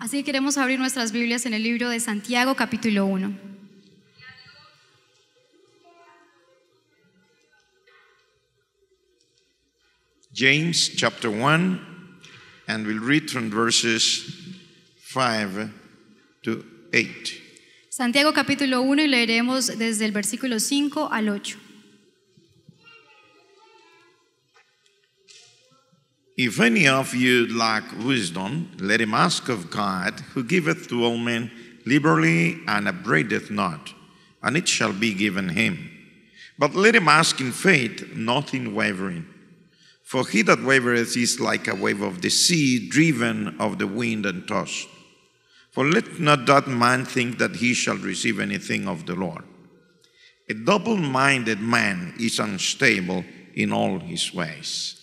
Así queremos abrir nuestras Biblias en el libro de Santiago capítulo 1. James chapter 1 and we'll read from verses 5 to 8. Santiago capítulo 1 y leeremos desde el versículo 5 al 8. If any of you lack wisdom, let him ask of God, who giveth to all men liberally and upbraideth not, and it shall be given him. But let him ask in faith, not in wavering. For he that wavereth is like a wave of the sea, driven of the wind and tossed. For let not that man think that he shall receive anything of the Lord. A double minded man is unstable in all his ways.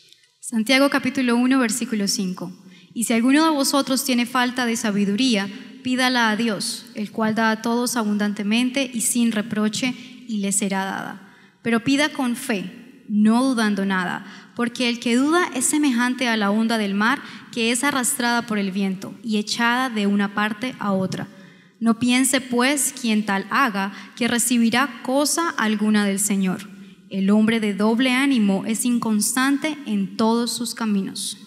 Santiago capítulo 1, versículo 5. Y si alguno de vosotros tiene falta de sabiduría, pídala a Dios, el cual da a todos abundantemente y sin reproche, y le será dada. Pero pida con fe, no dudando nada, porque el que duda es semejante a la onda del mar que es arrastrada por el viento y echada de una parte a otra. No piense pues quien tal haga que recibirá cosa alguna del Señor El hombre de doble ánimo es inconstante en todos sus caminos.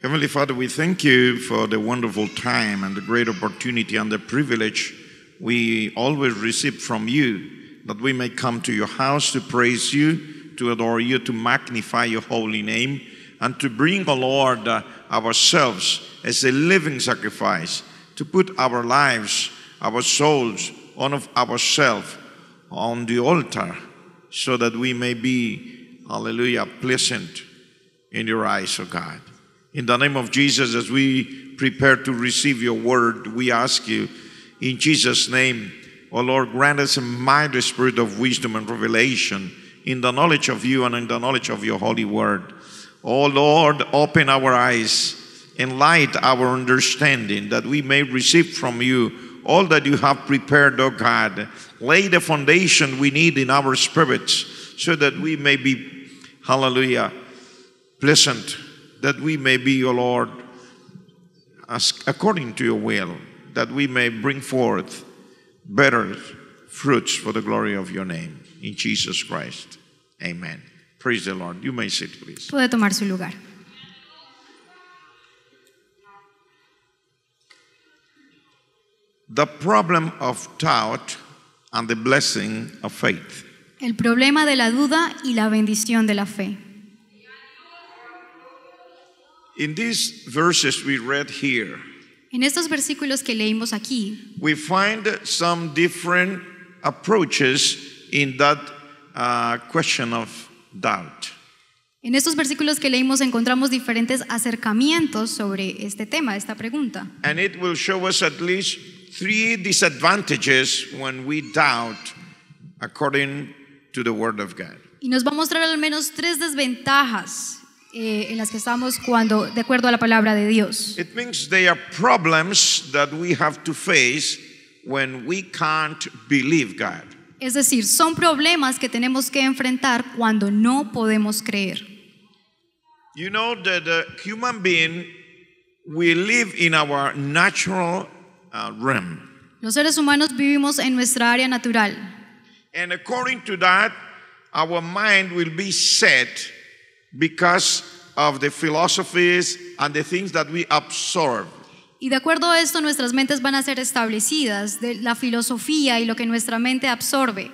Heavenly Father, we thank you for the wonderful time and the great opportunity and the privilege we always receive from you that we may come to your house to praise you, to adore you, to magnify your holy name, and to bring, O Lord, uh, ourselves as a living sacrifice, to put our lives, our souls, on of ourselves on the altar so that we may be, hallelujah, pleasant in your eyes, O God. In the name of Jesus, as we prepare to receive your word, we ask you, in Jesus' name, O Lord, grant us a mighty spirit of wisdom and revelation in the knowledge of you and in the knowledge of your holy word. O Lord, open our eyes, enlighten our understanding that we may receive from you all that you have prepared, O oh God. Lay the foundation we need in our spirits so that we may be, hallelujah, pleasant, that we may be, O oh Lord, as, according to your will, that we may bring forth better fruits for the glory of your name. In Jesus Christ. Amen. Praise the Lord. You may sit, please. Puede tomar su lugar. The problem of doubt and the blessing of faith. El problema de la duda y la bendición de la fe. In these verses we read here, en estos versículos que leímos aquí, we find some different approaches in that uh, question of doubt. En estos versículos que leímos encontramos diferentes acercamientos sobre este tema, esta pregunta. And it will show us at least three disadvantages when we doubt according to the Word of God. Y nos va a mostrar al menos tres desventajas eh, en las que estamos cuando, de acuerdo a la palabra de Dios. It means they are problems that we have to face when we can't believe God. Es decir, son problemas que tenemos que enfrentar cuando no podemos creer. You know that the uh, human being we live in our natural Uh, Los seres humanos vivimos en nuestra área natural. Y de acuerdo a esto, nuestras mentes van a ser establecidas de la filosofía y lo que nuestra mente absorbe.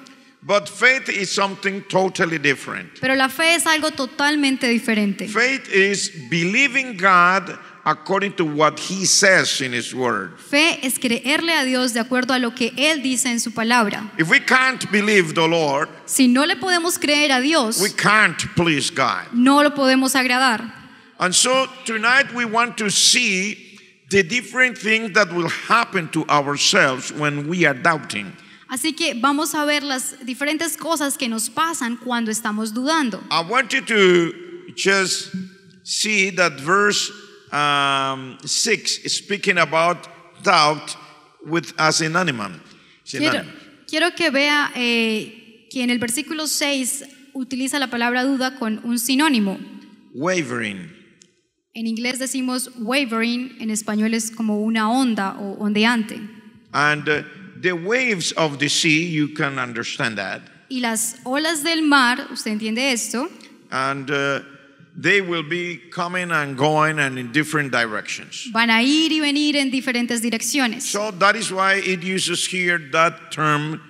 Pero la fe es algo totalmente diferente. Faith is believing God according to what he says in his word. Fe es creerle a Dios de acuerdo a lo que él dice en su palabra. If we can't believe the Lord, si no le podemos creer a Dios, we can't please God. No lo podemos agradar. And so tonight we want to see the different things that will happen to ourselves when we are doubting. Así que vamos a ver las diferentes cosas que nos pasan cuando estamos dudando. I want you to just see that verse 6, um, speaking about doubt with, as Quiero, que vea eh, que en el versículo 6 utiliza la palabra duda con un sinónimo. Wavering. En inglés decimos wavering, en español es como una onda o ondeante. And uh, the waves of the sea, you can understand that. Y las olas del mar, usted entiende esto. And uh, They will be coming and going and in different directions. Van a ir y venir en diferentes direcciones. So that is why it uses here that term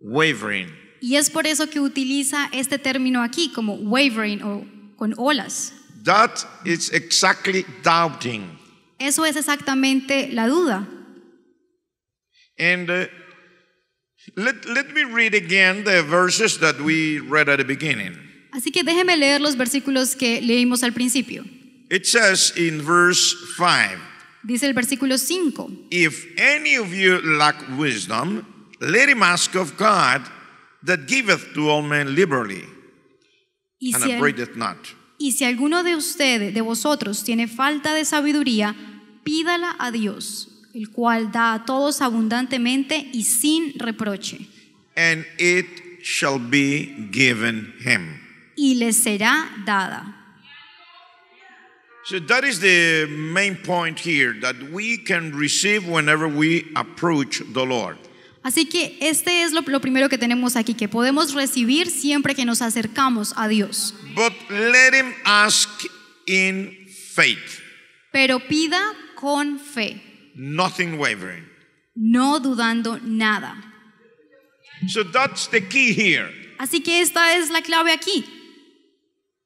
wavering. Y es por eso que utiliza este término aquí como wavering o con olas. That is exactly doubting. Eso es exactamente la duda. And uh, let, let me read again the verses that we read at the beginning. Así que déjeme leer los versículos que leímos al principio. Dice el versículo 5. If any of you lack wisdom, let him ask of God that giveth to all men liberally y and si not. Y si alguno de ustedes, de vosotros, tiene falta de sabiduría, pídala a Dios, el cual da a todos abundantemente y sin reproche. And it shall be given him y le será dada. Así que este es lo, lo, primero que tenemos aquí, que podemos recibir siempre que nos acercamos a Dios. Pero pida con fe. No dudando nada. Así que esta es la clave aquí.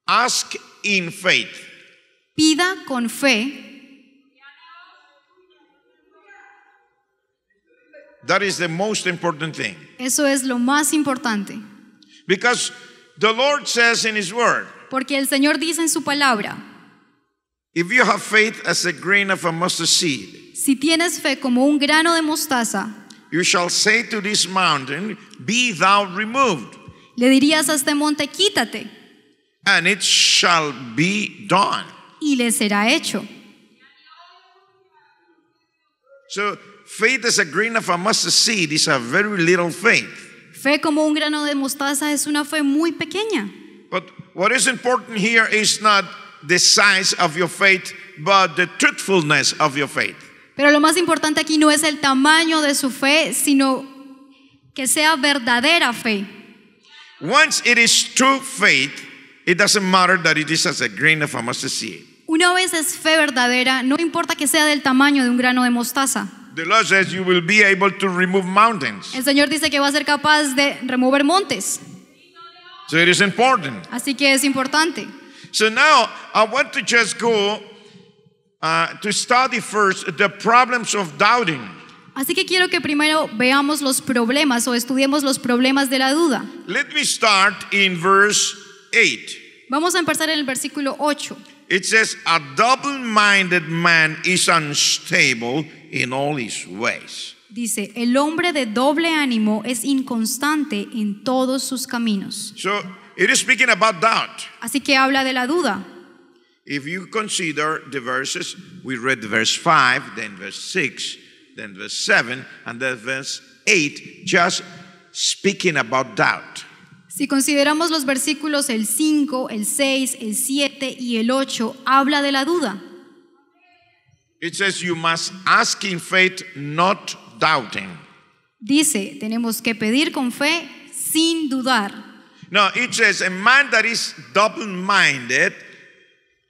Ask in faith. Pida con fe. That is the most important thing. Eso es lo más importante. Because the Lord says in his word. Porque el Señor dice en su palabra. If you have faith as a grain of a mustard seed. Si tienes fe como un grano de mostaza. You shall say to this mountain, be thou removed. Le dirías a este monte, quítate and it shall be done. Y le será hecho. So faith is a grain of a mustard seed, is a very little faith. Fe como un grano de mostaza es una fe muy pequeña. But what is important here is not the size of your faith, but the truthfulness of your faith. Pero lo más importante aquí no es el tamaño de su fe, sino que sea verdadera fe. Once it is true faith, It doesn't matter that it is as a grain of a mustard seed. Una vez es fe verdadera, no importa que sea del tamaño de un grano de mostaza. The Lord says you will be able to remove mountains. El Señor dice que va a ser capaz de remover montes. So it is important. Así que es importante. So now I want to just go uh, to study first the problems of doubting. Así que quiero que primero veamos los problemas o estudiemos los problemas de la duda. Let me start in verse 8. Vamos a empezar en el versículo 8. It says, A double minded man is unstable in all his ways. Dice, el hombre de doble ánimo es inconstante en todos sus caminos. So, it is speaking about doubt. Así que habla de la duda. If you consider the verses, we read verse 5, then verse 6, then verse 7, and then verse 8, just speaking about doubt. Si consideramos los versículos el 5, el 6, el 7 y el 8, habla de la duda. Dice, tenemos que pedir con fe sin dudar. No, it says a man that is double-minded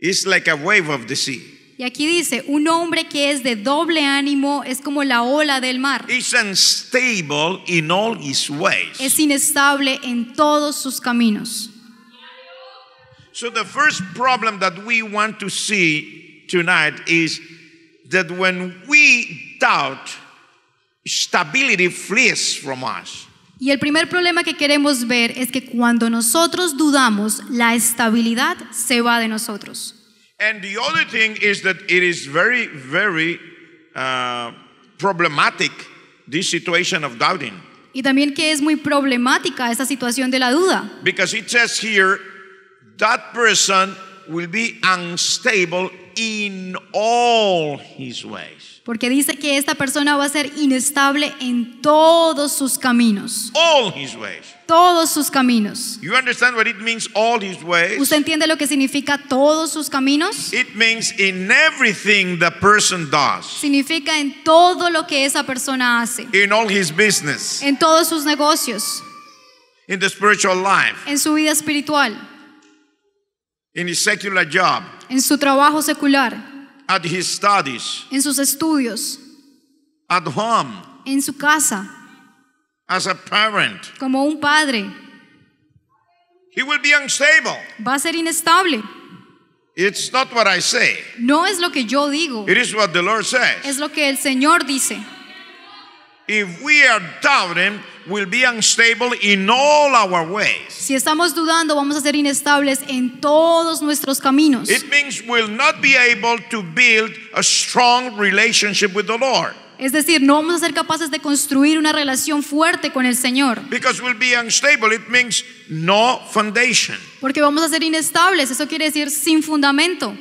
is like a wave of the y aquí dice, un hombre que es de doble ánimo es como la ola del mar. Es inestable en todos sus caminos. Y el primer problema que queremos ver es que cuando nosotros dudamos, la estabilidad se va de nosotros. And the other thing is that it is very, very uh, problematic, this situation of doubting. Y también que es muy problemática esta situación de la duda. Because it says here, that person will be unstable in all his ways. Porque dice que esta persona va a ser inestable en todos sus caminos. All his ways. Todos sus caminos. ¿Usted entiende lo que significa todos sus caminos? Significa en todo lo que esa persona hace. En todos sus negocios. En su vida espiritual. En su trabajo secular en sus estudios, at home, en su casa, como un padre. Va a ser inestable. No es lo que yo digo. Es lo que el Señor dice. Si estamos dudando, vamos a ser inestables en todos nuestros caminos. It means not be able to build a strong relationship with the Lord. Es decir, no vamos a ser capaces de construir una relación fuerte con el Señor. be unstable. It means no foundation. Porque vamos a ser inestables, eso quiere decir sin fundamento.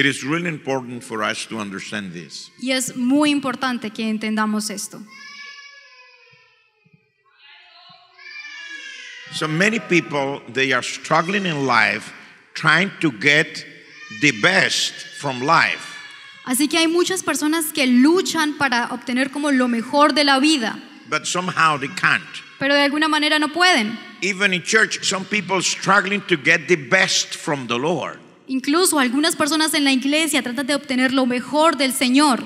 It is really important for us to understand this. Y es muy importante que entendamos esto. So many people they are struggling in life trying to get the best from life. Así que hay muchas personas que luchan para obtener como lo mejor de la vida. But somehow they can't. Pero de alguna manera no pueden. Even in church some people struggling to get the best from the Lord. Incluso algunas personas en la iglesia tratan de obtener lo mejor del Señor.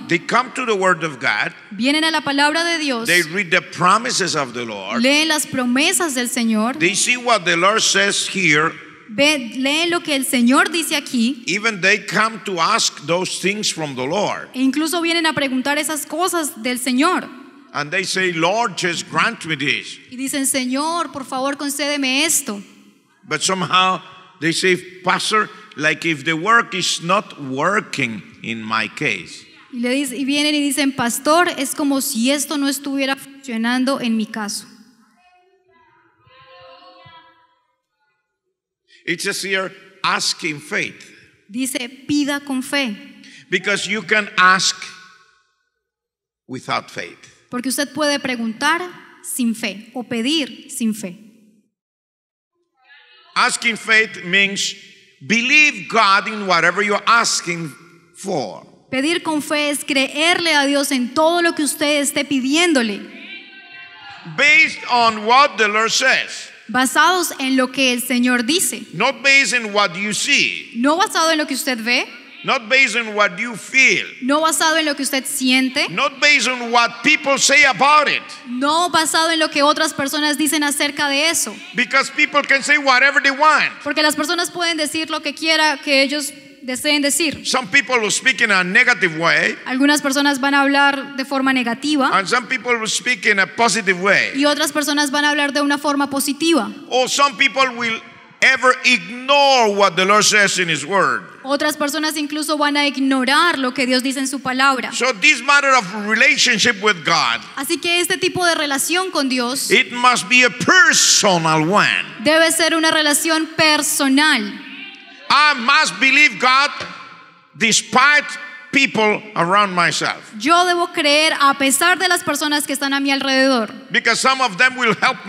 Vienen a la palabra de Dios. leen las promesas del Señor. leen lo que el Señor dice aquí. incluso vienen a preguntar esas cosas del Señor. Y dicen, Señor, por favor, concédeme esto. de alguna manera dicen Pastor, like if the work is not working in my case. Y, le dice, y vienen y dicen, pastor, es como si esto no estuviera funcionando en mi caso. It says here, asking faith. Dice, pida con fe. Because you can ask without faith. Porque usted puede preguntar sin fe o pedir sin fe. Asking faith means Believe God in whatever you're asking for. Pedir con fe es creerle a Dios en todo lo que usted esté pidiéndole. Based on what the Lord says. Basados en lo que el Señor dice. Not based what you see. No basado en lo que usted ve what you feel. No basado en lo que usted siente. No basado en lo que otras personas dicen acerca de eso. Porque las personas pueden decir lo que quiera que ellos deseen decir. Some people will negative way, Algunas personas van a hablar de forma negativa. Y otras personas van a hablar de una forma positiva. Or some people will ever ignore what the Lord says in his word. Otras personas incluso van a ignorar lo que Dios dice en su palabra. Así que este tipo de relación con Dios debe ser una relación personal. Yo debo creer a pesar de las personas que están a mi alrededor. Because some of them will help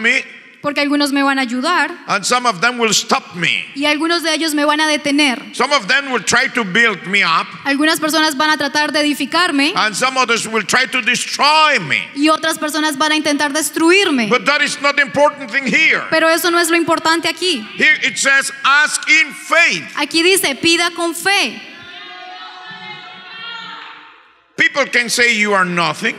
porque algunos me van a ayudar. And some of them will stop me. Y algunos de ellos me van a detener. Some of them will try to build me up. Algunas personas van a tratar de edificarme. And some others will try to destroy me. Y otras personas van a intentar destruirme. But that is not the important thing here. Pero eso no es lo importante aquí. Here it says, ask in faith. Aquí dice, pida con fe. People can say you are nothing.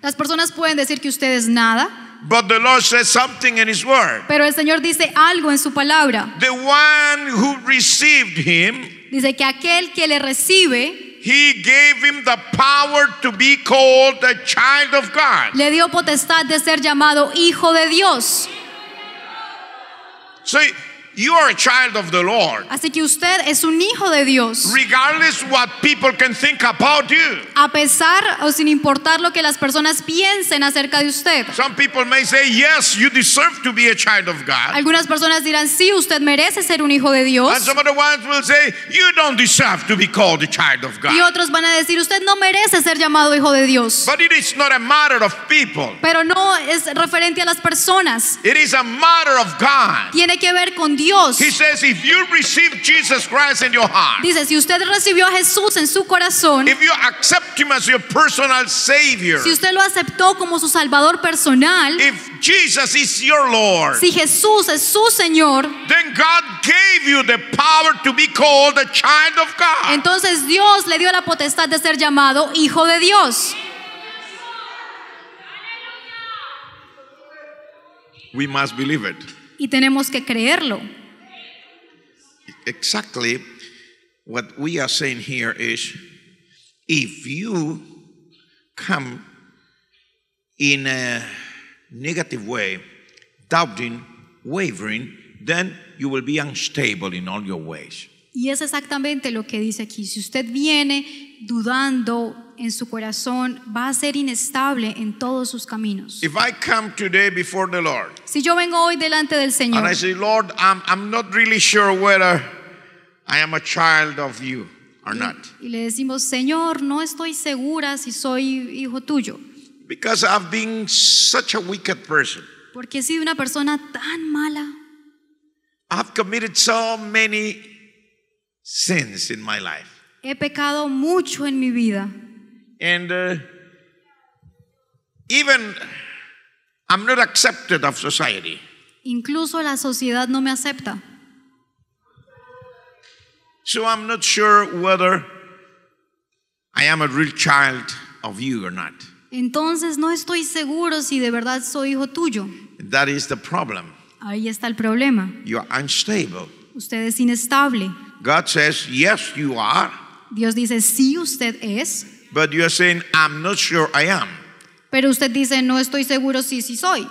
Las personas pueden decir que usted es nada. But the Lord says something in his word. Pero el Señor dice algo en su palabra. The one who received him, dice que aquel que le recibe He gave him the power to be called a child of God. Le dio potestad de ser llamado hijo de Dios. So Así que usted es un hijo de Dios. A pesar o sin importar lo que las personas piensen acerca de usted. Algunas personas dirán, "Sí, usted merece ser un hijo de Dios." Y otros van a decir, "Usted no merece ser llamado hijo de Dios." Pero no es referente a las personas. Tiene que ver con Dios Dios. He says, if you receive Jesus Christ in your heart, dice, si usted recibió a Jesús en su corazón, if you accept him as your personal savior, si usted lo aceptó como su salvador personal, if Jesus is your Lord, si Jesús es su Señor, then God gave you the power to be called a child of God. Entonces Dios le dio la potestad de ser llamado hijo de Dios. We must believe it y tenemos que creerlo. Exactly what we are saying here is if you come in a negative way, doubting, wavering, then you will be unstable in all your ways. Y es exactamente lo que dice aquí. Si usted viene dudando en su corazón, va a ser inestable en todos sus caminos. If I come today before the Lord, si yo vengo hoy delante del Señor. And I say, Lord, I'm, I'm not really sure whether I am a child of you or not. Y, le decimos, Señor, no estoy segura si soy hijo tuyo. Because I've been such a wicked person. Porque he sido una persona tan mala. I've committed so many sins in my life. He pecado mucho en mi vida. And uh, even I'm not accepted of society. Incluso la sociedad no me acepta. So I'm not sure whether I am a real child of you or not. Entonces no estoy seguro si de verdad soy hijo tuyo. That is the problem. Ahí está el problema. You are unstable. Usted es inestable. God says, yes, you are. Dios dice, sí, usted es. But you are saying, I'm not sure I am. Pero usted dice, no estoy seguro si sí soy.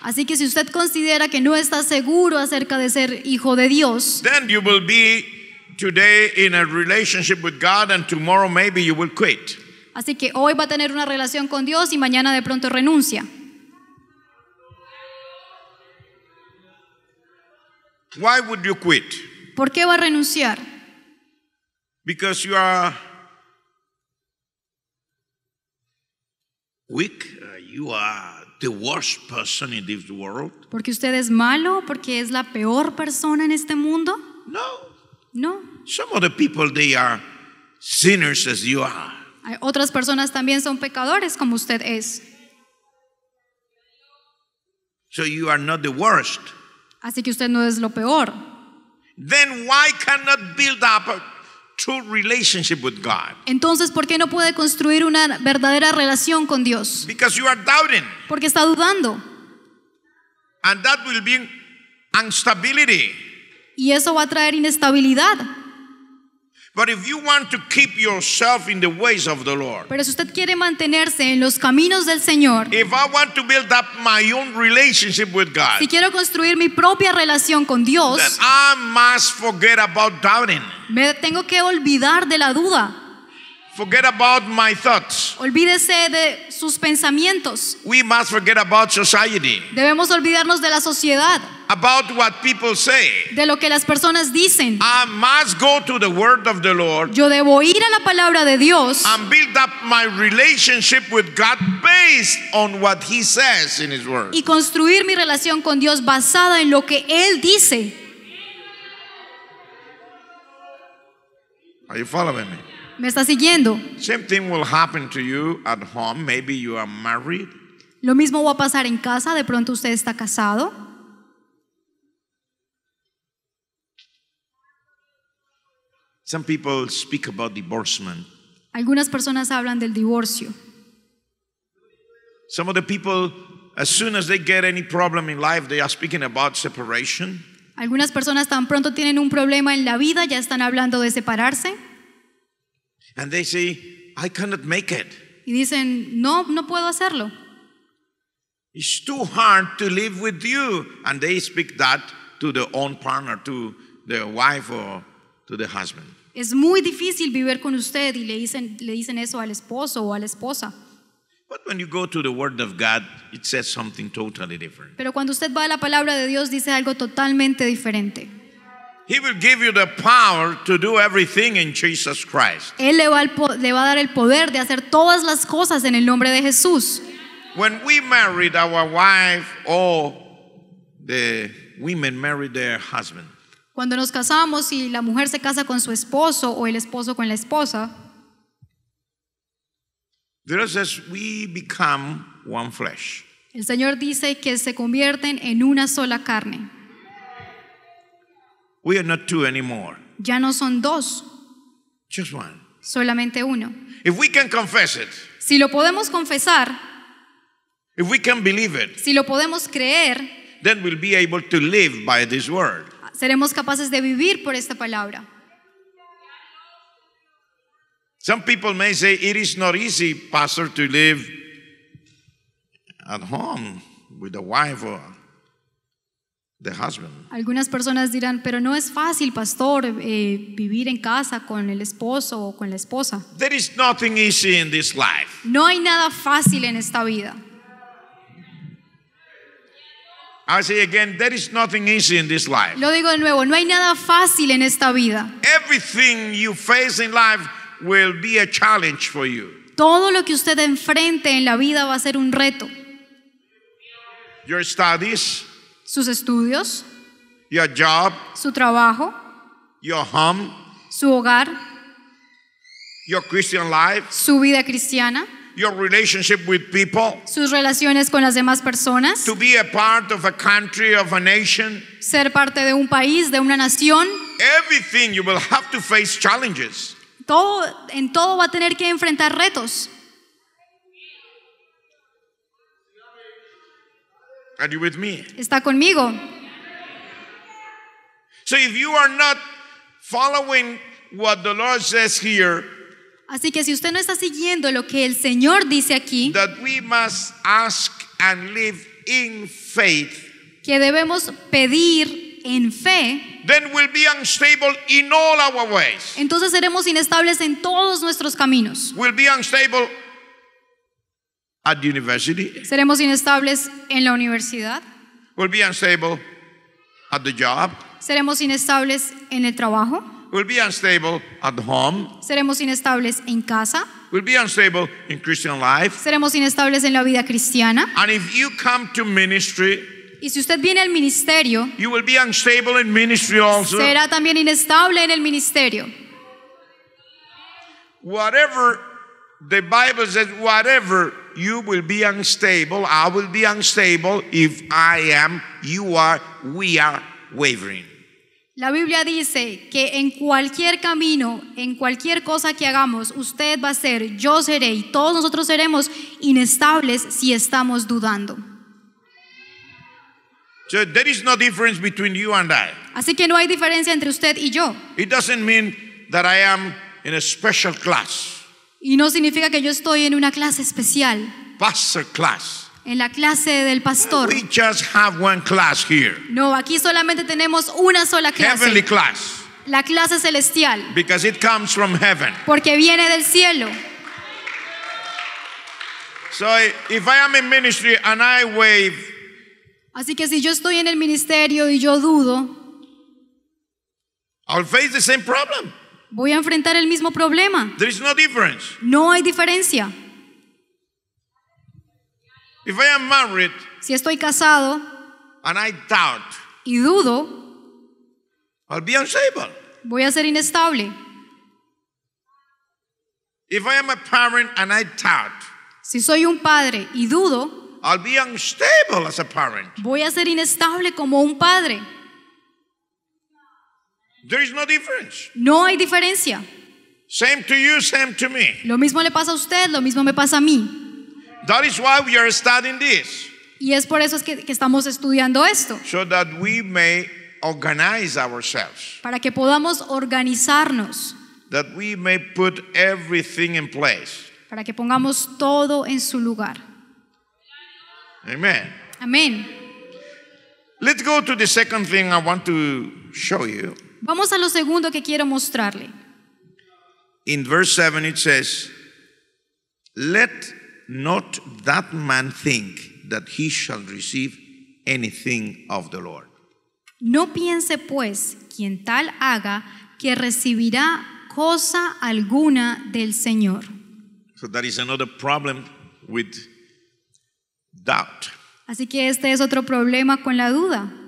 Así. que si usted considera que no está seguro acerca de ser hijo de Dios, then you will Así que hoy va a tener una relación con Dios y mañana de pronto renuncia. Why ¿Por qué va a renunciar? because you are weak, uh, you are the worst person in this world. Porque usted es malo, porque es la peor persona en este mundo? No. No. Some of the people they are sinners as you are. Hay otras personas también son pecadores como usted es. So you are not the worst. Así que usted no es lo peor. Then why cannot build up entonces, ¿por qué no puede construir una verdadera relación con Dios? Because you are doubting. Porque está dudando. And that will Y eso va a traer inestabilidad. Pero si usted quiere mantenerse en los caminos del Señor, si quiero construir mi propia relación con Dios, me tengo que olvidar de la duda. Forget about my thoughts. Olvídese de sus pensamientos. We must forget about society. Debemos olvidarnos de la sociedad. About what people say. De lo que las personas dicen. I must go to the word of the Lord. Yo debo ir a la palabra de Dios. And build up my relationship with God based on what he says in his word. Y construir mi relación con Dios basada en lo que él dice. Are you following me? ¿Me está siguiendo? Lo mismo va a pasar en casa. De pronto usted está casado. Algunas personas hablan del divorcio. Algunas personas tan pronto tienen un problema en la vida ya están hablando de separarse. And they say, I cannot make it. Y dicen, no, no puedo hacerlo. It's too hard to live with you. And they speak that to their own partner, to their wife or to the husband. Es muy difícil vivir con usted y le dicen, le dicen eso al esposo o a la esposa. But when you go to the word of God, it says something totally different. Pero cuando usted va a la palabra de Dios dice algo totalmente diferente. Él le va, a dar el poder de hacer todas las cosas en el nombre de Jesús. Cuando nos casamos y la mujer se casa con su esposo o el esposo con la esposa. we become one flesh. El Señor dice que se convierten en una sola carne. We are not two anymore. Ya no son dos. Just one. Solamente uno. If we can confess it, si lo podemos confesar, if we can believe it, si lo podemos creer, then we'll be able to live by this word. Seremos capaces de vivir por esta palabra. Some people may say it is not easy, pastor, to live at home with a wife or Algunas personas dirán, pero no es fácil, pastor, eh, vivir en casa con el esposo o con la esposa. No hay nada fácil en esta vida. Lo digo de nuevo, no hay nada fácil en esta vida. Todo lo que usted enfrente en la vida va a ser un reto. Your studies sus estudios, su trabajo, su hogar, su vida cristiana, sus relaciones con las demás personas, ser parte de un país, de una nación. Todo, en todo va a tener que enfrentar retos. Are you with me? ¿Está conmigo? So if you are not following what the Lord says here, Así que si usted no está siguiendo lo que el Señor dice aquí, that we must ask and live in faith, que debemos pedir en fe, then we'll be unstable in all our ways. entonces seremos inestables en todos nuestros caminos. We'll be unstable at university. Seremos inestables en la universidad. We'll be unstable at the job. Seremos inestables en el trabajo. We'll be unstable at home. Seremos inestables en casa. We'll be unstable in Christian life. Seremos inestables en la vida cristiana. And if you come to ministry, y si usted viene al ministerio, you will be unstable in ministry also. será también inestable en el ministerio. Whatever the Bible says, whatever you will be unstable, I will be unstable, if I am, you are, we are wavering. La Biblia dice que en cualquier camino, en cualquier cosa que hagamos, usted va a ser, yo seré y todos nosotros seremos inestables si estamos dudando. So there is no difference between you and I. Así que no hay diferencia entre usted y yo. It doesn't mean that I am in a special class. Y no significa que yo estoy en una clase especial. Pastor class. En la clase del pastor. have one class here. No, aquí solamente tenemos una sola clase. Heavenly class. La clase celestial. Because it comes from heaven. Porque viene del cielo. So if I am in ministry and I wave. Así que si yo estoy en el ministerio y yo dudo. I'll face the same problem. Voy a enfrentar el mismo problema. no hay diferencia. si estoy casado y dudo, voy a ser inestable. si soy un padre y dudo, voy a ser inestable como un padre. There is no difference. No hay diferencia. Same to you, same to me. Lo mismo le pasa a usted, lo mismo me pasa a mí. That is why we are studying this. Y es por eso es que, que estamos estudiando esto. So that we may organize ourselves. Para que podamos organizarnos. That we may put everything in place. Para que pongamos todo en su lugar. Amen. Amen. Let's go to the second thing I want to show you. Vamos a lo segundo que quiero mostrarle. In verse 7 it says, "Let not that man think that he shall receive anything of the Lord." No piense pues quien tal haga que recibirá cosa alguna del Señor. So that is another problem with doubt. Así que este es otro problema con la duda.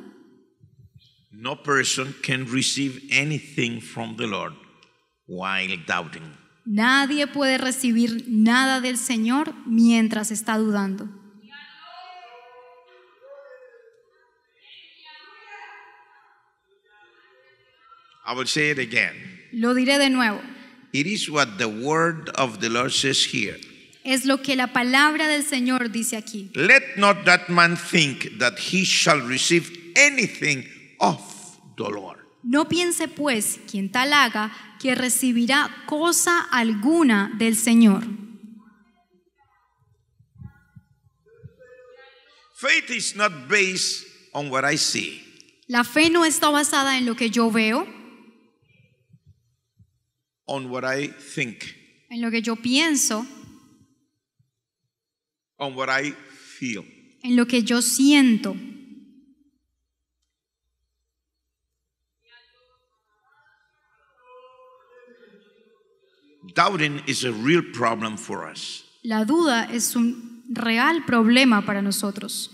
No person can receive anything from the Lord while doubting. Nadie puede recibir nada del Señor mientras está dudando. I will say it again. Lo diré de nuevo. It is what the word of the Lord says here. Es lo que la palabra del Señor dice aquí. Let not that man think that he shall receive anything of no piense pues quien tal haga que recibirá cosa alguna del Señor. Faith is not based on what I see. La fe no está basada en lo que yo veo. what I think. En lo que yo pienso. On what I feel. En lo que yo siento. Doubting is a real problem for us. La duda es un real problema para nosotros.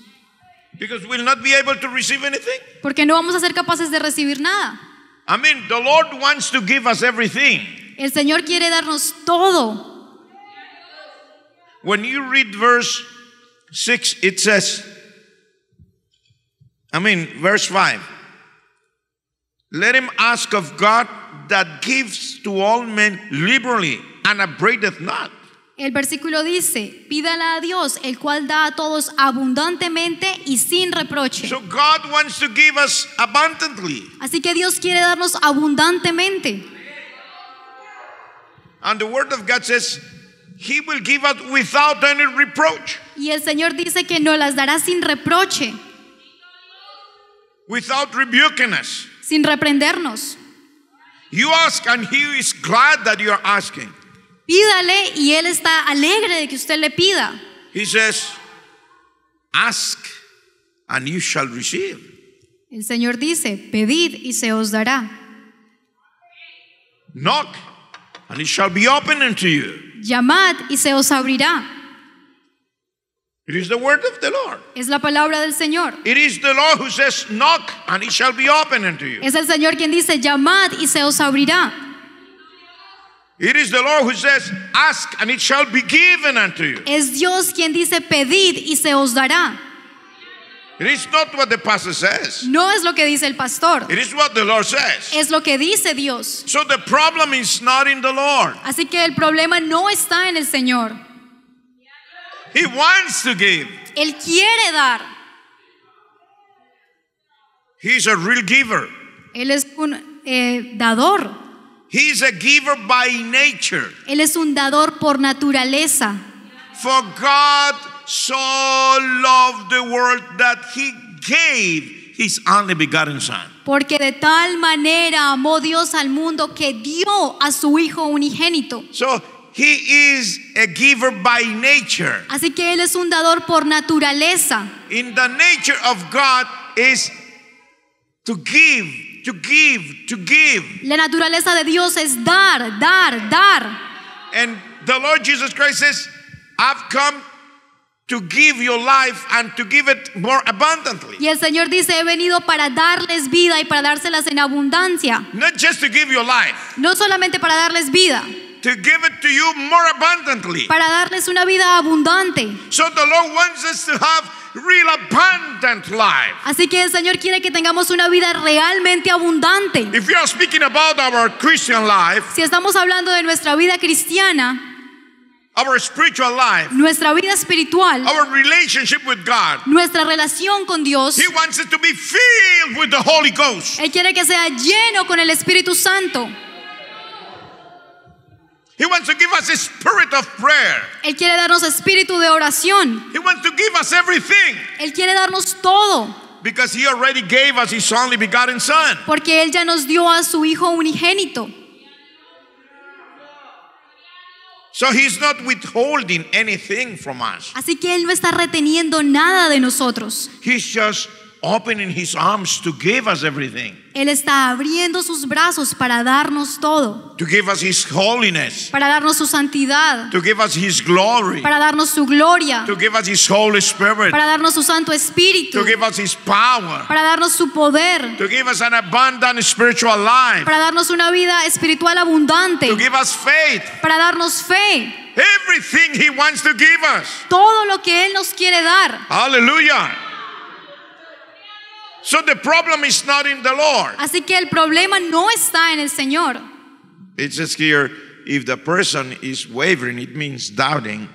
Because we'll not be able to receive anything. Porque no vamos a ser capaces de recibir nada. I mean, the Lord wants to give us everything. El Señor quiere darnos todo. When you read verse 6, it says, I mean, verse 5, let him ask of God El versículo dice, pídala a Dios, el cual da a todos abundantemente y sin reproche. Así que Dios quiere darnos abundantemente. Y el Señor dice que nos las dará sin reproche. Sin reprendernos. You ask and he is glad that you are asking. Pídale y él está alegre de que usted le pida. He says, ask and you shall receive. El Señor dice, pedid y se os dará. Knock and it shall be opened unto you. Llamad y se os abrirá. It is the word of the Lord. Es la palabra del Señor. It is the Lord who says, "Knock and it shall be opened unto you." Es el Señor quien dice, "Llamad y se os abrirá." It is the Lord who says, "Ask and it shall be given unto you." Es Dios quien dice, "Pedid y se os dará." It is not what the pastor says. No es lo que dice el pastor. It is what the Lord says. Es lo que dice Dios. So the problem is not in the Lord. Así que el problema no está en el Señor. He wants to give. Él quiere dar. He's a real giver. Él es un eh, dador. He's a giver by nature. Él es un dador por naturaleza. For God so loved the world that he gave his only begotten son. Porque de tal manera amó Dios al mundo que dio a su hijo unigénito. So He is a giver by nature. Así que él es un dador por naturaleza. In the nature of God is to give, to give, to give. La naturaleza de Dios es dar, dar, dar. And the Lord Jesus Christ says, I've come to give your life and to give it more abundantly. Y el Señor dice, he venido para darles vida y para dárselas en abundancia. Not just to give your life. No solamente para darles vida. Para darles una vida abundante. Así que el Señor quiere que tengamos una vida realmente abundante. si estamos hablando de nuestra vida cristiana, nuestra vida espiritual, nuestra relación con Dios, Él quiere que sea lleno con el Espíritu Santo. Él quiere darnos espíritu de oración. Él quiere darnos todo. Porque él ya nos dio a su hijo unigénito. Así que él no está reteniendo nada de nosotros opening his arms to give us everything. Él está abriendo sus brazos para darnos todo. To give us his holiness. Para darnos su santidad. To give us his glory. Para darnos su gloria. To give us his Holy Spirit. Para darnos su Santo Espíritu. To give us his power. Para darnos su poder. To give us an abundant spiritual life. Para darnos una vida espiritual abundante. To give us faith. Para darnos fe. Everything he wants to give us. Todo lo que él nos quiere dar. Hallelujah. So the problem is not in the Lord. Así que el problema no está en el Señor. It says here if the person is wavering, it means doubting.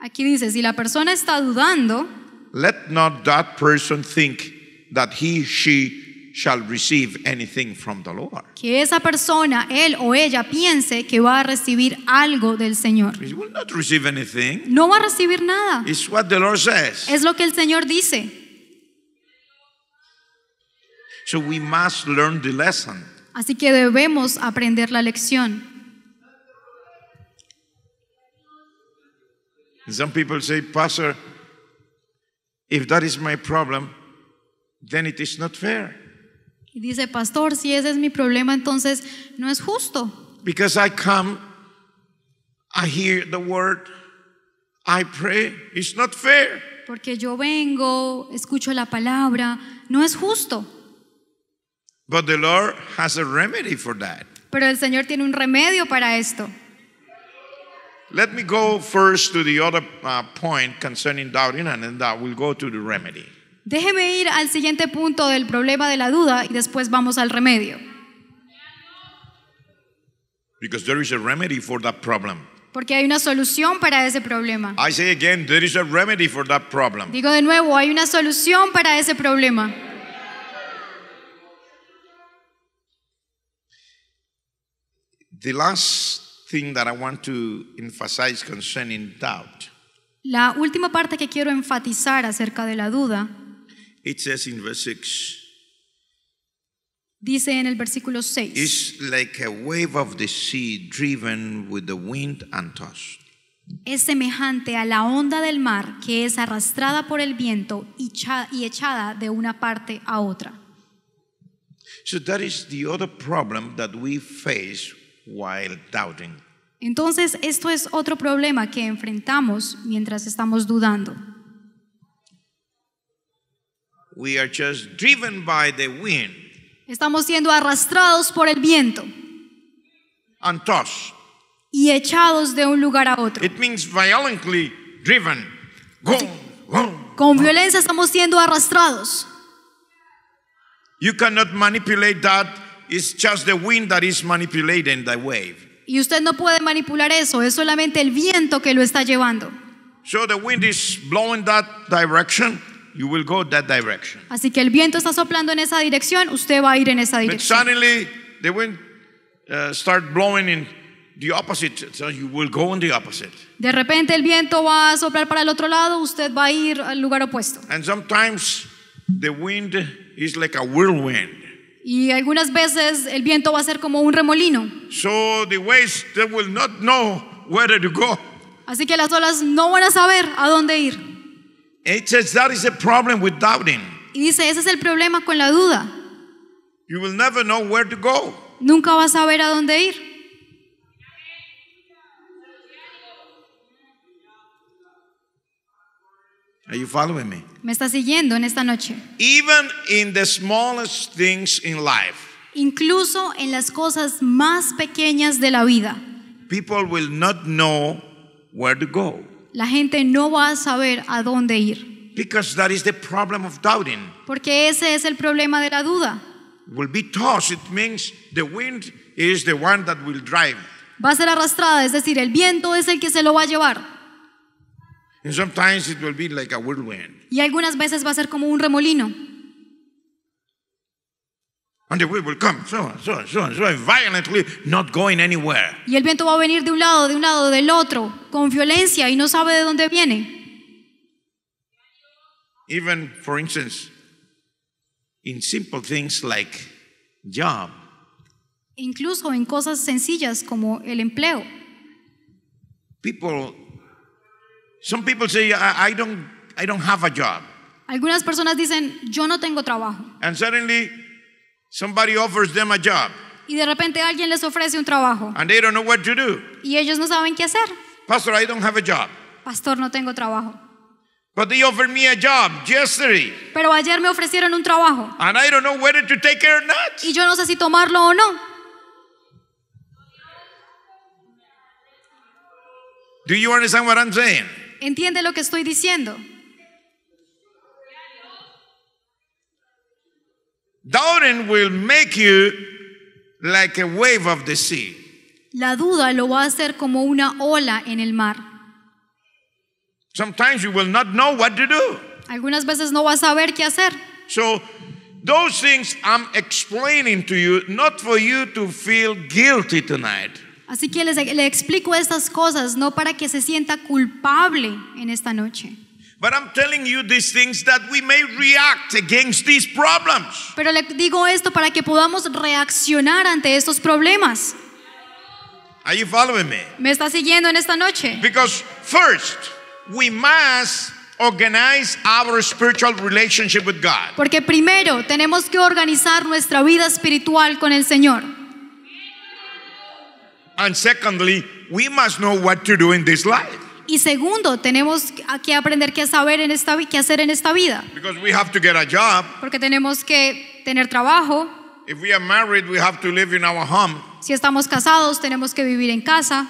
Aquí dice, si la persona está dudando, let not that person think that he she shall receive anything from the Lord. Que esa persona, él o ella piense que va a recibir algo del Señor. He will not receive anything. No va a recibir nada. It's what the Lord says. Es lo que el Señor dice. So we must learn the lesson. Así que debemos aprender la lección. Some people say, Pastor, if that is my problem, then it is not fair. Y dice, Pastor, si ese es mi problema, entonces no es justo. Because I come, I hear the word, I pray, it's not fair. Porque yo vengo, escucho la palabra, no es justo. Pero el Señor tiene un remedio para esto. Let Déjeme ir al siguiente punto del problema de la duda y después vamos al remedio. Porque hay una solución para ese problema. Digo de nuevo, hay una solución para ese problema. The last thing that I want to emphasize concerning doubt. La última parte que quiero enfatizar acerca de la duda. It says in verse 6. Dice en el versículo 6. It's like a wave of the sea driven with the wind and tossed. Es semejante a la onda del mar que es arrastrada por el viento y, y echada de una parte a otra. So that is the other problem that we face while doubting. Entonces, esto es otro problema que enfrentamos mientras estamos dudando. Estamos siendo arrastrados por el viento y echados de un lugar a otro. Con violencia estamos siendo arrastrados. You cannot manipulate that It's just the wind that is manipulating the wave. Y usted no puede manipular eso, es solamente el viento que lo está llevando. So the wind is blowing that direction. You will go that direction. Así que el viento está soplando en esa dirección, usted va a ir en esa dirección. But suddenly the wind uh, start blowing in the opposite, so you will go in the opposite. De repente el viento va a soplar para el otro lado, usted va a ir al lugar opuesto. And sometimes the wind is like a whirlwind. Y algunas veces el viento va a ser como un remolino. Así que las olas no van a saber a dónde ir. Y dice, ese es el problema con la duda. Nunca vas a saber a dónde ir. Are you following me? ¿Me está siguiendo en esta noche? Even in the smallest things in life. Incluso en las cosas más pequeñas de la vida. People will not know where to go. La gente no va a saber a dónde ir. Because that is the problem of doubting. Porque ese es el problema de la duda. Will be tossed. It means the wind is the one that will drive. Va a ser arrastrada, es decir, el viento es el que se lo va a llevar. And sometimes it will be like a whirlwind. Y algunas veces va a ser como un remolino. And the wind will come so so so so violently, not going anywhere. Y el viento va a venir de un lado, de un lado, del otro, con violencia y no sabe de dónde viene. Even for instance, in simple things like job. Incluso en cosas sencillas como el empleo. People Some people say, I, I, don't, I don't have a job. Algunas personas dicen, yo no tengo trabajo. And suddenly, somebody offers them a job. Y de repente alguien les ofrece un trabajo. And they don't know what to do. Y ellos no saben qué hacer. Pastor, I don't have a job. Pastor, no tengo trabajo. But they offered me a job yesterday. Pero ayer me ofrecieron un trabajo. And I don't know whether to take it or not. Y yo no sé si tomarlo o no. Do you understand what I'm saying? ¿Entiende lo que estoy diciendo? Doubting will make you like a wave of the sea. La duda lo va a hacer como una ola en el mar. Sometimes you will not know what to do. Algunas veces no vas a saber qué hacer. So those things I'm explaining to you not for you to feel guilty tonight. Así que les, explico estas cosas no para que se sienta culpable en esta noche. Pero le digo esto para que podamos reaccionar ante estos problemas. me? está siguiendo en esta noche? Porque primero tenemos que organizar nuestra vida espiritual con el Señor. Y segundo, tenemos que aprender qué saber en esta qué hacer en esta vida. Porque tenemos que tener trabajo. Si estamos casados, tenemos que vivir en casa.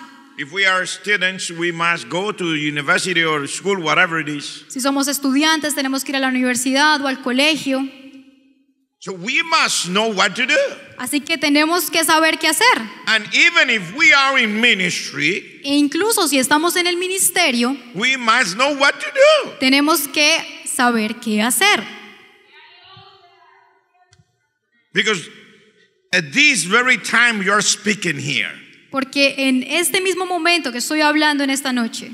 Si somos estudiantes, tenemos que ir a la universidad o al colegio. Así que tenemos que saber qué hacer. And even if we are in ministry, e incluso si estamos en el ministerio, we must know what to do. tenemos que saber qué hacer. Because at this very time speaking here. Porque en este mismo momento que estoy hablando en esta noche.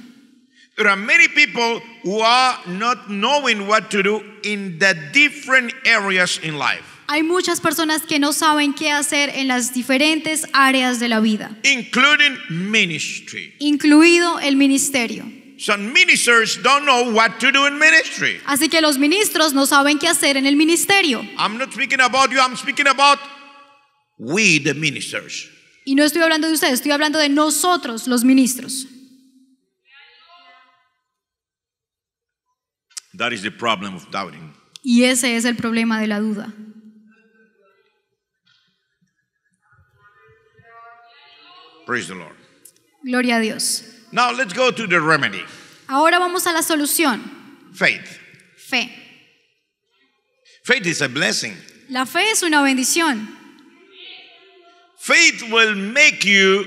Hay muchas personas que no saben qué hacer en las diferentes áreas de la vida. Incluido el ministerio. Así que los ministros no saben qué hacer en el ministerio. Y no estoy hablando de ustedes, estoy hablando de nosotros los ministros. That is the problem of doubting. Y ese es el problema de la duda. Praise the Lord. Gloria a Dios. Now let's go to the remedy. Ahora vamos a la solución. Faith. Fe. Faith is a blessing. La fe es una bendición. Faith will make you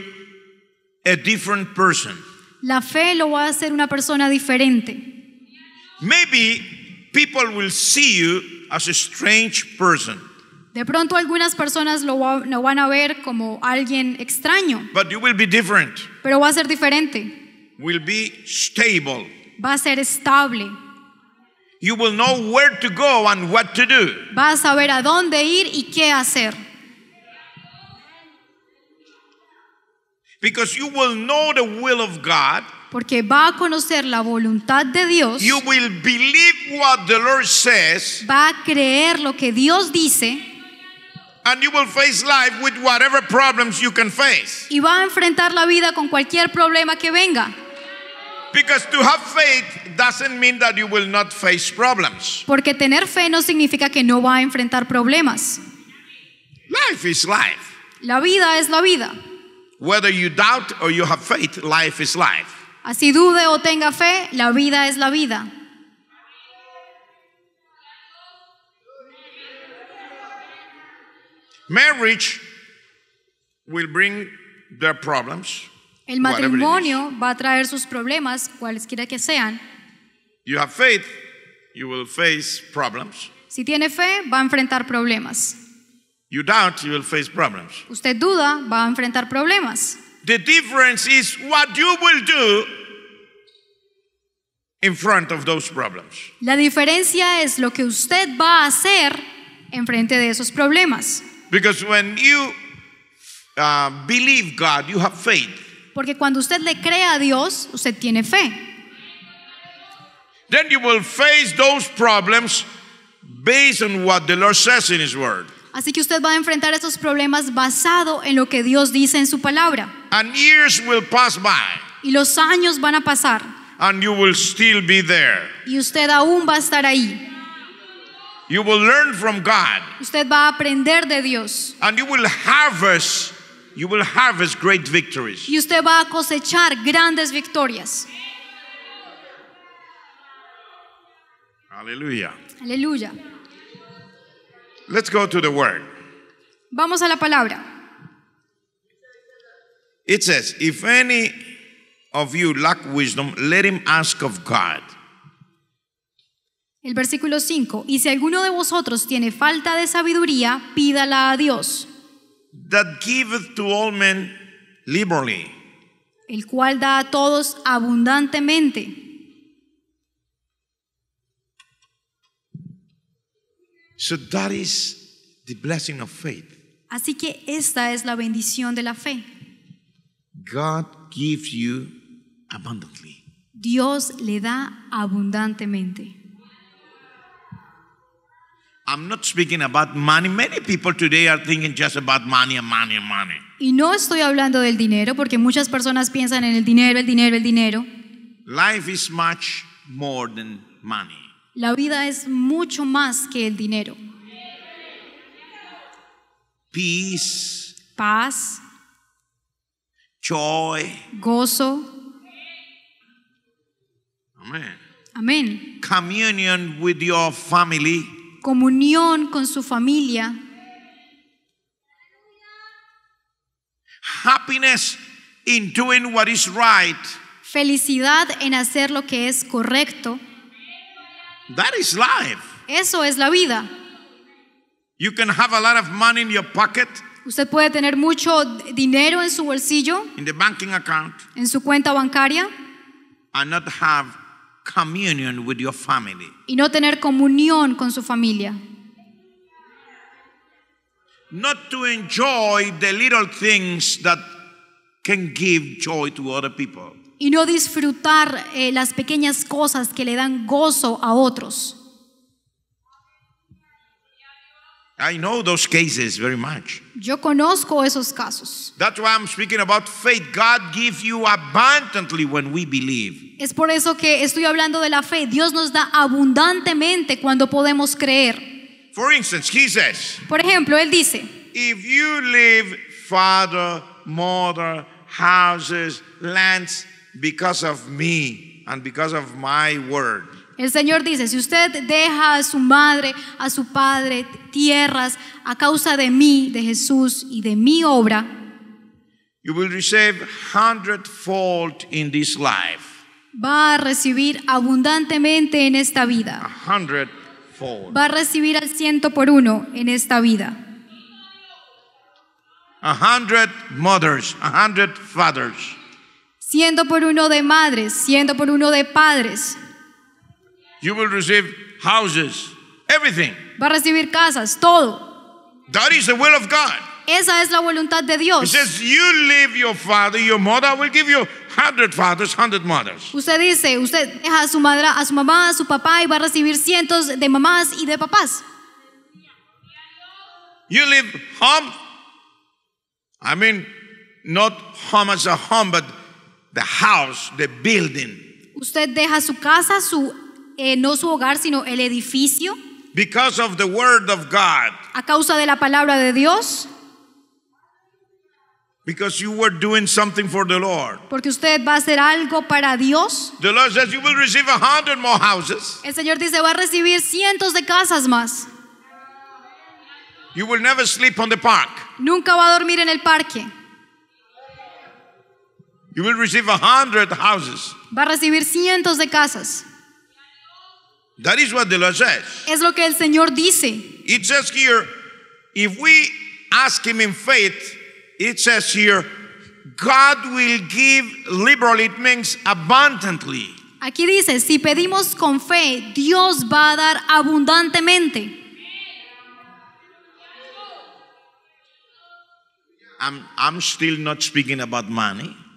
a different person. La fe lo va a hacer una persona diferente. Maybe people will see you as a strange person. De pronto algunas personas lo, lo, van a ver como alguien extraño. But you will be different. Pero va a ser diferente. Will be stable. Va a ser estable. You will know where to go and what to do. Va a saber a dónde ir y qué hacer. Because you will know the will of God. porque va a conocer la voluntad de Dios. You will believe what the Lord says. Va a creer lo que Dios dice. And you will face life with whatever problems you can face. Y va a enfrentar la vida con cualquier problema que venga. Because to have faith doesn't mean that you will not face problems. Porque tener fe no significa que no va a enfrentar problemas. Life is life. La vida es la vida. Whether you doubt or you have faith, life is life. Así dude o tenga fe, la vida es la vida. El matrimonio va a traer sus problemas, cualesquiera que sean. Si tiene fe, va a enfrentar problemas. You Usted duda, va a enfrentar problemas. The difference is what you will do in front of those problems. La diferencia es lo que usted va a hacer en frente de esos problemas. Because when you uh, believe God, you have faith. Porque cuando usted le cree a Dios, usted tiene fe. Then you will face those problems based on what the Lord says in his word. Así que usted va a enfrentar esos problemas basado en lo que Dios dice en su palabra. Y los años van a pasar. Y usted aún va a estar ahí. Usted va a aprender de Dios. Y usted va a cosechar grandes victorias. Aleluya. Aleluya. Let's go to the word. Vamos a la palabra. It says, if any of you lack wisdom, let him ask of God. El versículo 5, y si alguno de vosotros tiene falta de sabiduría, pídala a Dios. That giveth to all men liberally. El cual da a todos abundantemente. So that is the blessing of faith. Así que esta es la bendición de la fe. God gives you abundantly. Dios le da abundantemente. I'm not speaking about money. Many people today are thinking just about money and money and money. Y no estoy hablando del dinero porque muchas personas piensan en el dinero, el dinero, el dinero. Life is much more than money. La vida es mucho más que el dinero. Peace. Paz. Joy. Gozo. Amén. Amén. Communion with your family. Comunión con su familia. Happiness in doing what is right. Felicidad en hacer lo que es correcto. That is life. Eso es la vida. You can have a lot of money in your pocket. Usted puede tener mucho dinero en su bolsillo, in the banking account, en su cuenta bancaria, and not have communion with your family. y no tener comunión con su familia. Not to enjoy the little things that can give joy to other people. y no disfrutar eh, las pequeñas cosas que le dan gozo a otros. cases Yo conozco esos casos. Es por eso que estoy hablando de la fe. Dios nos da abundantemente cuando podemos creer. por ejemplo, él dice, If you live father, mother, houses, lands, because of me and because of my word. El Señor dice, si usted deja a su madre, a su padre, tierras, a causa de mí, de Jesús y de mi obra, va a recibir abundantemente en esta vida. Va a recibir al ciento por uno en esta vida. A hundred mothers, a hundred fathers siendo por uno de madres, siendo por uno de padres. You will receive houses, everything. Va a recibir casas, todo. That is the will of God. Esa es la voluntad de Dios. Says, you leave your father, your mother, I will give you hundred fathers, hundred mothers. Usted dice, usted deja a su madre, a su mamá, a su papá y va a recibir cientos de mamás y de papás. You leave home. I mean, not home as a home, but the house, the building. Usted deja su casa, su eh, no su hogar, sino el edificio. Because of the word of God. A causa de la palabra de Dios. Because you were doing something for the Lord. Porque usted va a hacer algo para Dios. The Lord says you will receive a hundred more houses. El Señor dice va a recibir cientos de casas más. You will never sleep on the park. Nunca va a dormir en el parque. You will receive a hundred houses. Va a recibir cientos de casas. That is what the Lord says. Es lo que el Señor dice. It says here, if we ask Him in faith, it says here, God will give liberally. It means abundantly. Aquí dice, si pedimos con fe, Dios va a dar abundantemente. I'm, I'm still not speaking about money.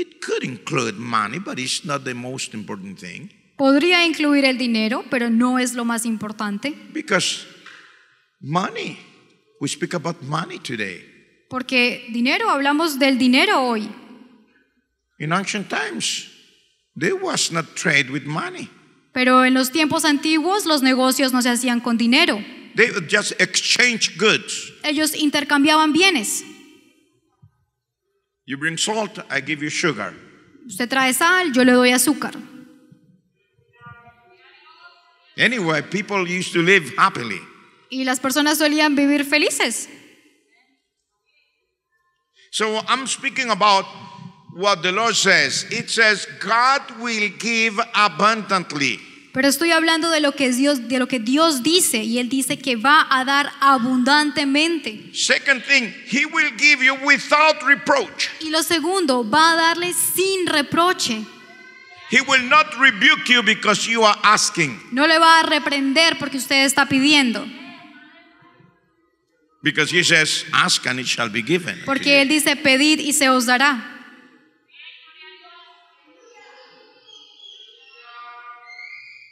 It could include money, but it's not the most important thing. Podría incluir el dinero, pero no es lo más importante. Because money, we speak about money today. Porque dinero, hablamos del dinero hoy. In ancient times, there was not trade with money. Pero en los tiempos antiguos los negocios no se hacían con dinero. They just exchange goods. Ellos intercambiaban bienes. You bring salt, I give you sugar. Usted trae sal, yo le doy azúcar. Anyway, people used to live happily. Y las personas solían vivir felices. So I'm speaking about what the Lord says. It says God will give abundantly. Pero estoy hablando de lo que Dios, de lo que Dios dice y él dice que va a dar abundantemente. Y lo segundo, va a darle sin reproche. No le va a reprender porque usted está pidiendo. Porque él dice, pedid y se os dará.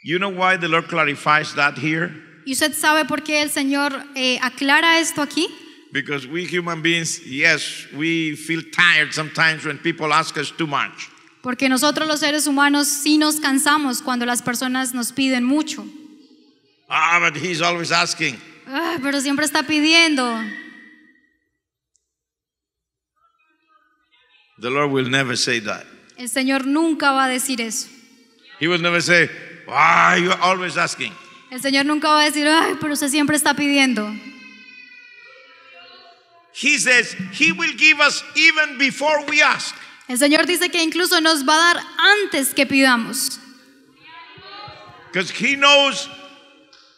You know why the Lord clarifies that here? ¿Y usted sabe por qué el Señor eh, aclara esto aquí? Because we human beings, yes, we feel tired sometimes when people ask us too much. Porque nosotros los seres humanos sí nos cansamos cuando las personas nos piden mucho. Ah, but he's always asking. Ah, pero siempre está pidiendo. The Lord will never say that. El Señor nunca va a decir eso. He will never say, why you always asking? El Señor nunca va a decir, ay, pero usted siempre está pidiendo. He says he will give us even before we ask. El Señor dice que incluso nos va a dar antes que pidamos. Because he knows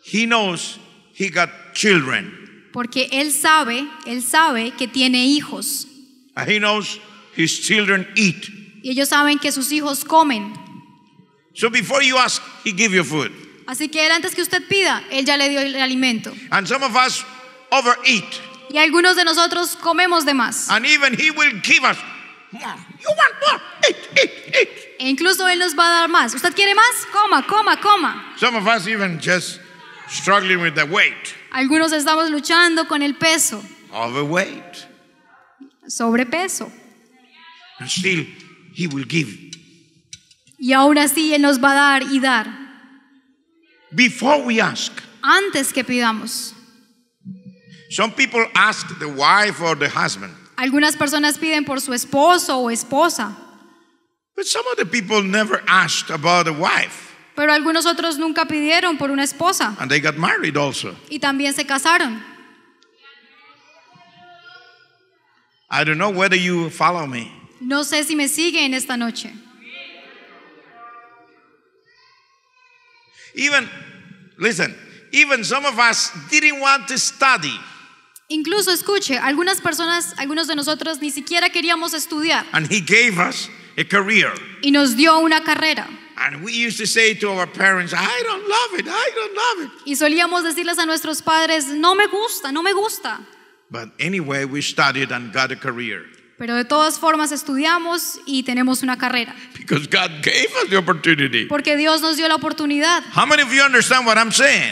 he knows he got children. Porque él sabe, él sabe que tiene hijos. And he knows his children eat. Y ellos saben que sus hijos comen. So before you ask, he give you food. Así que él antes que usted pida, él ya le dio el alimento. And some of us overeat. Y algunos de nosotros comemos de más. And even he will give us more. You want more? Eat, eat, eat. E incluso él nos va a dar más. ¿Usted quiere más? Coma, coma, coma. Some of us even just struggling with the weight. Algunos estamos luchando con el peso. Overweight. Sobrepeso. And still he will give y aún así Él nos va a dar y dar. Before we ask. Antes que pidamos. Some people ask the wife or the husband. Algunas personas piden por su esposo o esposa. But some of the people never asked about the wife. Pero algunos otros nunca pidieron por una esposa. And they got married also. Y también se casaron. I don't know whether you follow me. No sé si me siguen esta noche. Even, listen, even some of us didn't want to study. Incluso escuche, algunas personas, algunos de nosotros ni siquiera queríamos estudiar. And he gave us a career. Y nos dio una carrera. And we used to say to our parents, I don't love it, I don't love it. Y solíamos decirles a nuestros padres, no me gusta, no me gusta. But anyway, we studied and got a career. Pero de todas formas estudiamos y tenemos una carrera. Porque Dios nos dio la oportunidad. How many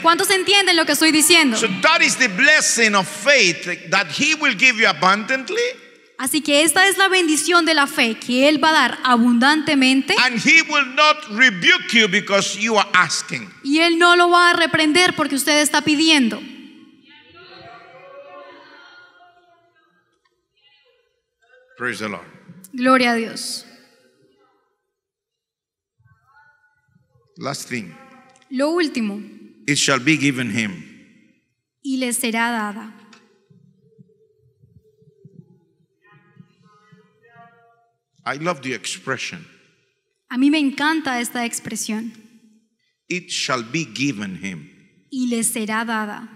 ¿Cuántos entienden lo que estoy diciendo? Así que esta es la bendición de la fe que él va a dar abundantemente. Y él no lo va a reprender porque usted está pidiendo. Praise the Lord. Gloria a Dios. Last thing. Lo último. It shall be given him. Y le será dada. I love the expression. A mí me encanta esta expresión. It shall be given him. Y le será dada.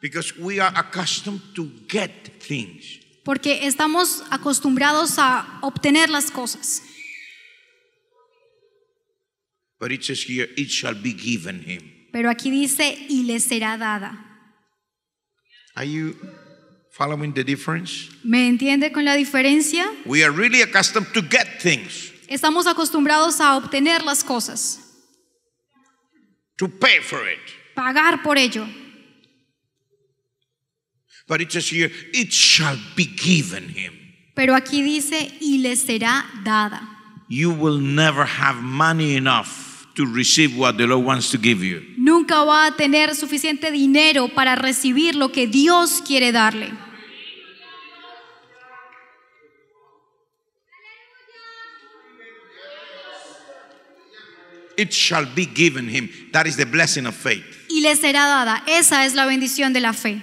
Because we are accustomed to get things. Porque estamos acostumbrados a obtener las cosas. But it says here, it shall be given him. Pero aquí dice, y le será dada. Are you following the difference? ¿Me entiende con la diferencia? We are really accustomed to get things. Estamos acostumbrados a obtener las cosas. To pay for it. Pagar por ello. But it says here, it shall be given him. Pero aquí dice, y le será dada. You will never have money enough to receive what the Lord wants to give you. Nunca va a tener suficiente dinero para recibir lo que Dios quiere darle. It shall be given him. That is the blessing of faith. Y le será dada. Esa es la bendición de la fe.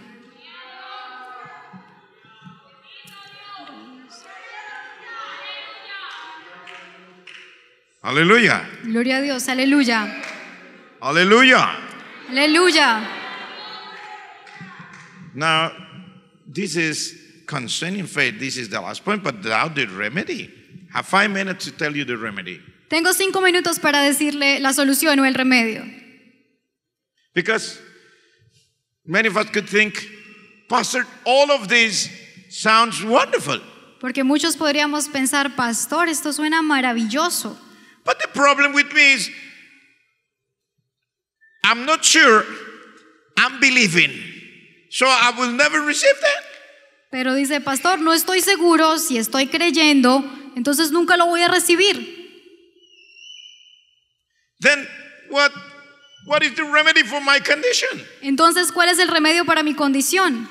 Aleluya. Gloria a Dios, aleluya. Aleluya. Aleluya. Now, this is concerning faith. This is the last point, but now the remedy. Have five minutes to tell you the remedy. Tengo cinco minutos para decirle la solución o el remedio. Because many of us could think, Pastor, all of this sounds wonderful. Porque muchos podríamos pensar, Pastor, esto suena maravilloso. But the problem with me is, I'm not sure I'm believing. So I will never receive that. Pero dice, pastor, no estoy seguro si estoy creyendo, entonces nunca lo voy a recibir. Then what what is the remedy for my condition? Entonces, ¿cuál es el remedio para mi condición?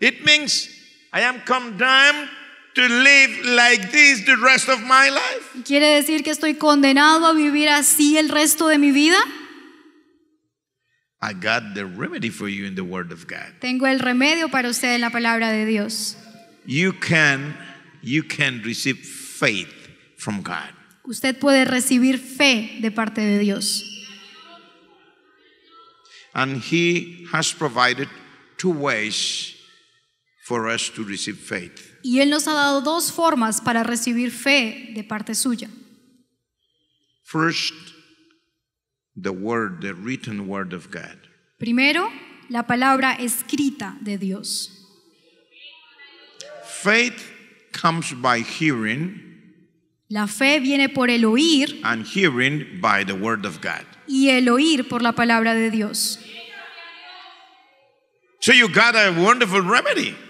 It means I am condemned to live like this the rest of my life? ¿Quiere decir que estoy condenado a vivir así el resto de mi vida? I got the remedy for you in the word of God. Tengo el remedio para usted en la palabra de Dios. You can you can receive faith from God. Usted puede recibir fe de parte de Dios. And he has provided two ways for us to receive faith. Y Él nos ha dado dos formas para recibir fe de parte suya. Primero, la palabra escrita de Dios. La fe viene por el oír. hearing by the word of God. Y el oír por la palabra de Dios.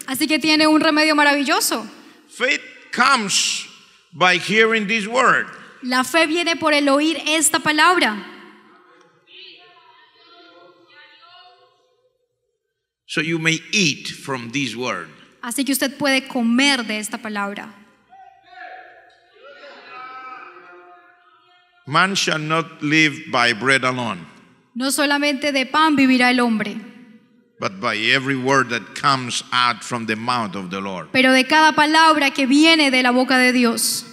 Así que tiene un remedio maravilloso. La fe viene por el oír esta palabra. Así que usted puede comer de esta palabra. No solamente de pan vivirá el hombre. But by every word that comes out from the mouth of the Lord. Pero de cada palabra que viene de la boca de Dios.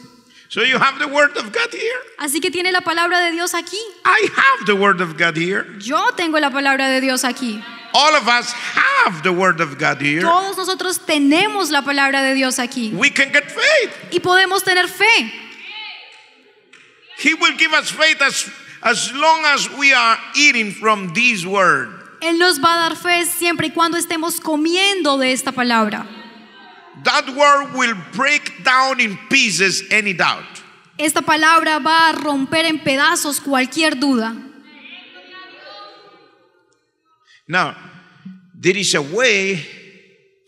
So you have the word of God here. Así que tiene la palabra de Dios aquí. I have the word of God here. Yo tengo la palabra de Dios aquí. All of us have the word of God here. Todos nosotros tenemos la palabra de Dios aquí. We can get faith. Y podemos tener fe. He will give us faith as as long as we are eating from this word. Él nos va a dar fe siempre y cuando estemos comiendo de esta palabra. Esta palabra va a romper en pedazos cualquier duda. Now, there is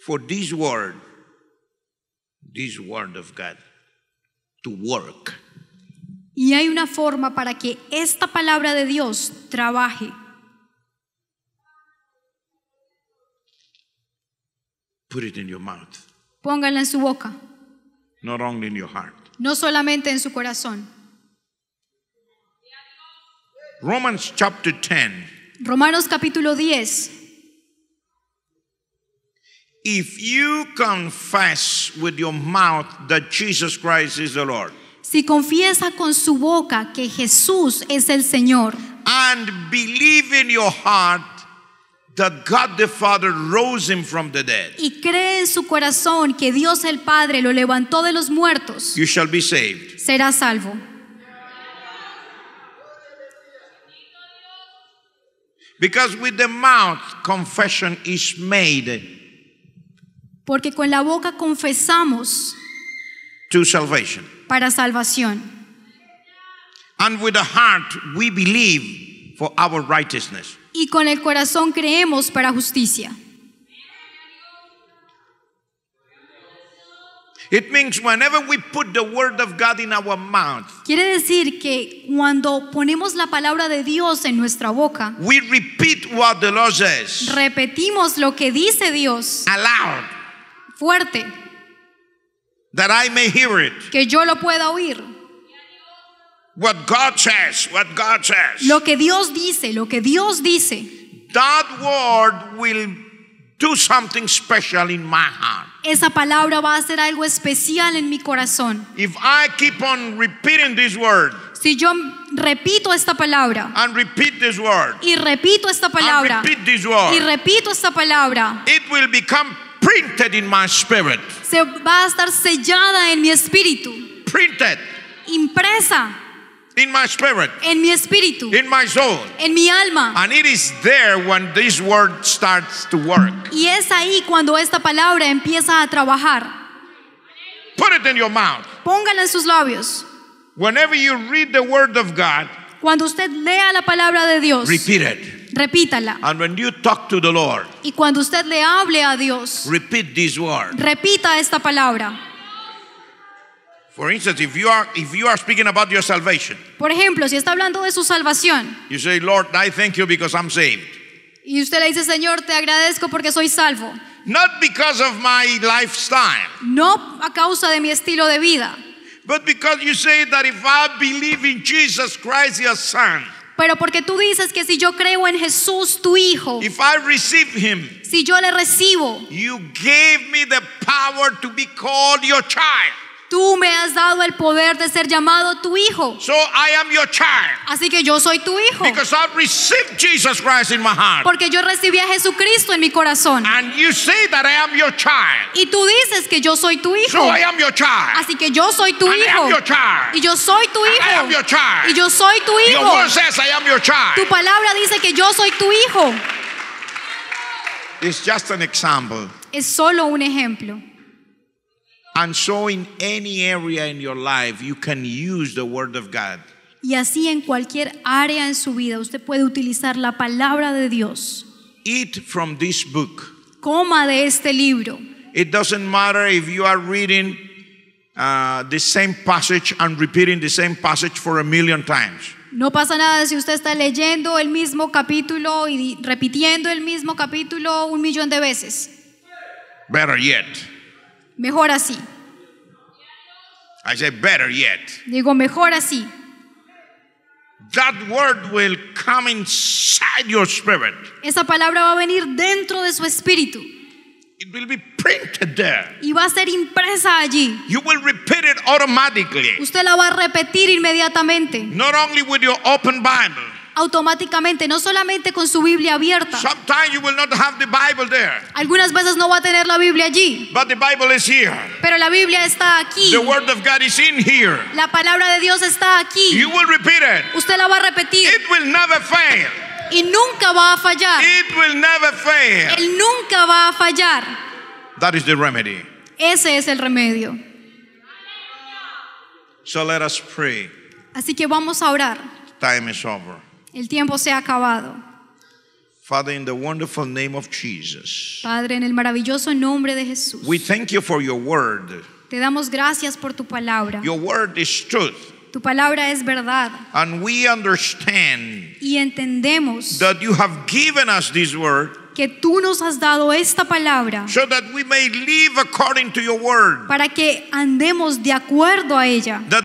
for this word, this word of God, to work. Y hay una forma para que esta palabra de Dios trabaje. Put it in your mouth. Póngala en su boca. Not only in your heart. No solamente en su corazón. Romans chapter 10. Romanos capítulo 10. If you confess with your mouth that Jesus Christ is the Lord. Si confiesa con su boca que Jesús es el Señor. And believe in your heart that God the Father rose him from the dead. Y cree en su corazón que Dios el Padre lo levantó de los muertos. You shall be saved. Será salvo. Because with the mouth confession is made. Porque con la boca confesamos to salvation. Para salvación. And with the heart we believe for our righteousness y con el corazón creemos para justicia. quiere decir que cuando ponemos la palabra de Dios en nuestra boca, Repetimos lo que dice Dios. Fuerte. Que yo lo pueda oír. What God says, what God says. Lo que Dios dice, lo que Dios dice. That word will do something special in my heart. Esa palabra va a hacer algo especial en mi corazón. If I keep on repeating this word. Si yo repito esta palabra and repeat this word, y repito esta palabra and repeat this word, y repito esta palabra, it will become printed in my spirit. Se va a estar sellada en mi espíritu. Printed. Impresa in my spirit, en mi espíritu, in my soul. en mi alma. And it is there when this word starts to work. Y es ahí cuando esta palabra empieza a trabajar. Put it in your mouth. Póngala en sus labios. Whenever you read the word of God, cuando usted lea la palabra de Dios, repeat it. Repítala. And when you talk to the Lord, y cuando usted le hable a Dios, repeat this word. Repita esta palabra. For instance, if you are if you are speaking about your salvation. Por ejemplo, si está hablando de su salvación. You say, Lord, I thank you because I'm saved. Y usted le dice, Señor, te agradezco porque soy salvo. Not because of my lifestyle. No a causa de mi estilo de vida. But because you say that if I believe in Jesus Christ, your Son. Pero porque tú dices que si yo creo en Jesús, tu Hijo, If I receive him, si yo le recibo, you gave me the power to be called your child. Tú me has dado el poder de ser llamado tu hijo. So I am your child. Así que yo soy tu hijo. Because I've received Jesus Christ in my heart. Porque yo recibí a Jesucristo en mi corazón. And you say that I am your child. Y tú dices que yo soy tu hijo. So I am your child. Así que yo soy tu And hijo. I am your child. Y yo soy tu And hijo. I am your child. Y yo soy tu hijo. Your word says I am your child. Tu palabra dice que yo soy tu hijo. It's just an example. Es solo un ejemplo. And so in any area in your life you can use the word of God. Y así en cualquier área en su vida usted puede utilizar la palabra de Dios. Eat from this book. Coma de este libro. It doesn't matter if you are reading uh, the same passage and repeating the same passage for a million times. No pasa nada si usted está leyendo el mismo capítulo y repitiendo el mismo capítulo un millón de veces. Better yet. Mejor así. I say better yet. Digo mejor así. That word will come inside your spirit. Esa palabra va a venir dentro de su espíritu. It will be printed there. Y va a ser impresa allí. You will repeat it automatically. Usted la va a repetir inmediatamente. Not only with your open Bible automáticamente, no solamente con su Biblia abierta. Algunas veces no va a tener la Biblia allí. Pero la Biblia está aquí. La palabra de Dios está aquí. Usted la va a repetir. Y nunca va a fallar. Él nunca va a fallar. Ese es el remedio. Así que vamos a orar. El tiempo se ha acabado. Padre, en el maravilloso nombre de Jesús, Te damos gracias por tu palabra. Tu palabra es verdad. y entendemos que tú nos has dado esta palabra para que andemos de acuerdo a ella.